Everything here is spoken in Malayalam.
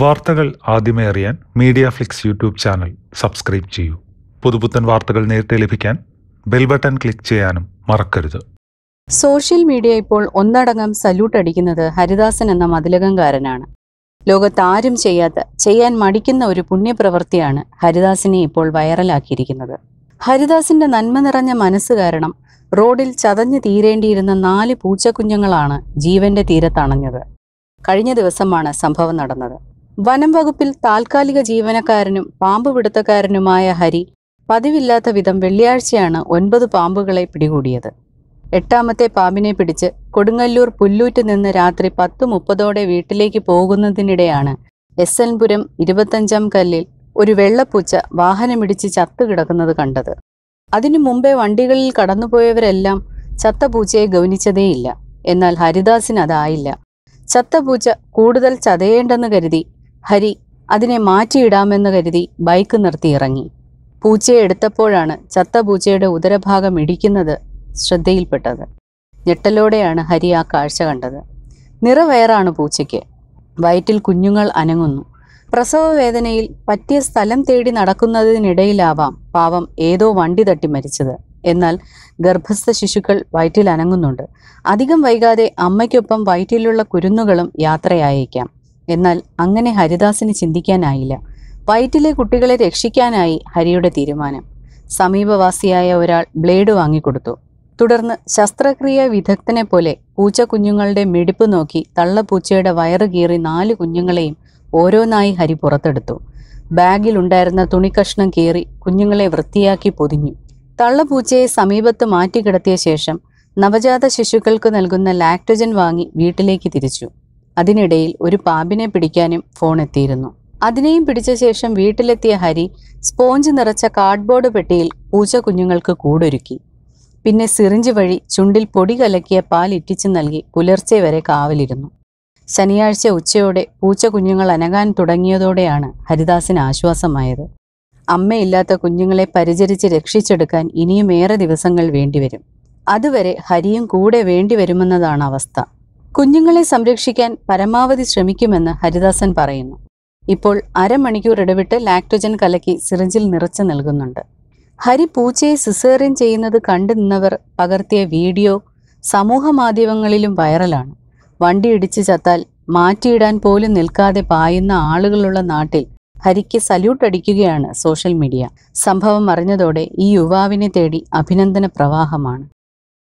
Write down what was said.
വാർത്തകൾ ആദ്യമേ അറിയാൻ Media Flix YouTube channel subscribe ചെയ്യൂ പുതുപുത്തൻ വാർത്തകൾ നേരിട്ട് ലഭിക്കാൻ ബെൽ ബട്ടൺ ക്ലിക്ക് ചെയ്യാനും മറക്കരുത് സോഷ്യൽ മീഡിയ ഇപ്പോൾ ഒന്നടങ്കം സല്യൂട്ട് അടിക്കുന്നത് ഹരിദാസൻ എന്ന മതിലകംകാരനാണ് ലോകത്ത് ആരും ചെയ്യാത്ത ചെയ്യാൻ മടിക്കുന്ന ഒരു പുണ്യപ്രവൃത്തിയാണ് ഹരിദാസിനെ ഇപ്പോൾ വൈറലാക്കിയിരിക്കുന്നത് ഹരിദാസിന്റെ നന്മ നിറഞ്ഞ മനസ്സ് കാരണം റോഡിൽ ചതഞ്ഞു തീരേണ്ടിയിരുന്ന നാല് പൂച്ചക്കുഞ്ഞുങ്ങളാണ് ജീവന്റെ തീരത്തണഞ്ഞത് കഴിഞ്ഞ ദിവസമാണ് സംഭവം നടന്നത് വനം വകുപ്പിൽ താൽക്കാലിക ജീവനക്കാരനും പാമ്പ് പിടുത്തക്കാരനുമായ ഹരി പതിവില്ലാത്ത വിധം വെള്ളിയാഴ്ചയാണ് ഒൻപത് പാമ്പുകളെ പിടികൂടിയത് എട്ടാമത്തെ പാമ്പിനെ പിടിച്ച് കൊടുങ്ങല്ലൂർ പുല്ലൂറ്റ് നിന്ന് രാത്രി പത്ത് മുപ്പതോടെ വീട്ടിലേക്ക് പോകുന്നതിനിടെയാണ് എസ് എൻപുരം ഇരുപത്തഞ്ചാം കല്ലിൽ ഒരു വെള്ളപ്പൂച്ച വാഹനമിടിച്ച് ചത്തുകിടക്കുന്നത് കണ്ടത് അതിനു മുമ്പേ വണ്ടികളിൽ കടന്നുപോയവരെല്ലാം ചത്ത പൂച്ചയെ ഗൗനിച്ചതേയില്ല എന്നാൽ ഹരിദാസിന് അതായില്ല ചത്ത പൂച്ച കൂടുതൽ ചതയേണ്ടെന്ന് കരുതി ഹരി അതിനെ മാറ്റിയിടാമെന്ന് കരുതി ബൈക്ക് നിർത്തി ഇറങ്ങി പൂച്ചയെ എടുത്തപ്പോഴാണ് ചത്ത പൂച്ചയുടെ ഉദരഭാഗം ഇടിക്കുന്നത് ശ്രദ്ധയിൽപ്പെട്ടത് ഞെട്ടലോടെയാണ് ഹരി ആ കാഴ്ച കണ്ടത് നിറവയറാണ് പൂച്ചയ്ക്ക് വയറ്റിൽ കുഞ്ഞുങ്ങൾ അനങ്ങുന്നു പ്രസവ വേദനയിൽ പറ്റിയ സ്ഥലം തേടി നടക്കുന്നതിനിടയിലാവാം പാവം ഏതോ വണ്ടി തട്ടി മരിച്ചത് എന്നാൽ ഗർഭസ്ഥ ശിശുക്കൾ വയറ്റിൽ അനങ്ങുന്നുണ്ട് അധികം വൈകാതെ അമ്മയ്ക്കൊപ്പം വയറ്റിലുള്ള കുരുന്നുകളും യാത്രയായേക്കാം എന്നാൽ അങ്ങനെ ഹരിദാസിന് ചിന്തിക്കാനായില്ല വയറ്റിലെ കുട്ടികളെ രക്ഷിക്കാനായി ഹരിയുടെ തീരുമാനം സമീപവാസിയായ ഒരാൾ ബ്ലേഡ് വാങ്ങിക്കൊടുത്തു തുടർന്ന് ശസ്ത്രക്രിയ വിദഗ്ധനെ പോലെ പൂച്ച കുഞ്ഞുങ്ങളുടെ മിടിപ്പ് നോക്കി തള്ളപ്പൂച്ചയുടെ വയറ് കീറി നാല് കുഞ്ഞുങ്ങളെയും ഓരോന്നായി ഹരി പുറത്തെടുത്തു ബാഗിൽ തുണി തുണിക്കഷ്ണം കീറി കുഞ്ഞുങ്ങളെ വൃത്തിയാക്കി പൊതിഞ്ഞു തള്ളപ്പൂച്ചയെ സമീപത്ത് മാറ്റിക്കിടത്തിയ ശേഷം നവജാത ശിശുക്കൾക്ക് നൽകുന്ന ലാക്ടോജൻ വാങ്ങി വീട്ടിലേക്ക് തിരിച്ചു അതിനിടയിൽ ഒരു പാമ്പിനെ പിടിക്കാനും ഫോൺ എത്തിയിരുന്നു അതിനെയും പിടിച്ച ശേഷം വീട്ടിലെത്തിയ ഹരി സ്പോഞ്ച് നിറച്ച കാർഡ്ബോർഡ് പെട്ടിയിൽ പൂച്ച കുഞ്ഞുങ്ങൾക്ക് കൂടൊരുക്കി പിന്നെ സിറിഞ്ച് വഴി ചുണ്ടിൽ പൊടി കലക്കിയ പാൽ ഇറ്റിച്ചു നൽകി പുലർച്ചെ വരെ കാവലിരുന്നു ശനിയാഴ്ച ഉച്ചയോടെ പൂച്ച കുഞ്ഞുങ്ങൾ അനങ്ങാൻ തുടങ്ങിയതോടെയാണ് ഹരിദാസിന് ആശ്വാസമായത് അമ്മയില്ലാത്ത കുഞ്ഞുങ്ങളെ പരിചരിച്ച് രക്ഷിച്ചെടുക്കാൻ ഇനിയും ഏറെ ദിവസങ്ങൾ വേണ്ടിവരും അതുവരെ ഹരിയും കൂടെ വേണ്ടിവരുമെന്നതാണ് അവസ്ഥ കുഞ്ഞുങ്ങളെ സംരക്ഷിക്കാൻ പരമാവധി ശ്രമിക്കുമെന്ന് ഹരിദാസൻ പറയുന്നു ഇപ്പോൾ അരമണിക്കൂർ ഇടവിട്ട് ലാക്ടോജൻ കലക്കി സിറിഞ്ചിൽ നിറച്ചു നൽകുന്നുണ്ട് ഹരി പൂച്ചയെ സിസേറിയൻ ചെയ്യുന്നത് കണ്ടു നിന്നവർ പകർത്തിയ വീഡിയോ സമൂഹ മാധ്യമങ്ങളിലും വൈറലാണ് വണ്ടി ഇടിച്ച് ചത്താൽ മാറ്റിയിടാൻ പോലും നിൽക്കാതെ പായുന്ന ആളുകളുള്ള നാട്ടിൽ ഹരിക്ക് സല്യൂട്ട് അടിക്കുകയാണ് സോഷ്യൽ മീഡിയ സംഭവം അറിഞ്ഞതോടെ ഈ യുവാവിനെ തേടി അഭിനന്ദന പ്രവാഹമാണ്